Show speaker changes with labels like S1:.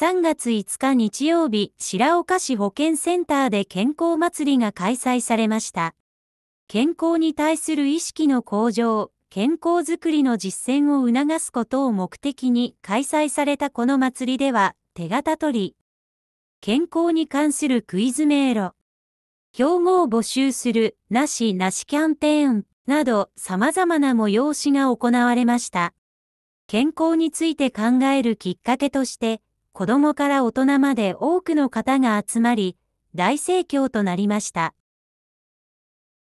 S1: 3月5日日曜日、白岡市保健センターで健康祭りが開催されました。健康に対する意識の向上、健康づくりの実践を促すことを目的に開催されたこの祭りでは、手形取り、健康に関するクイズ迷路、標語を募集する、なしなしキャンペーン、など様々な催しが行われました。健康について考えるきっかけとして、子供から大人まで多くの方が集まり、大盛況となりました。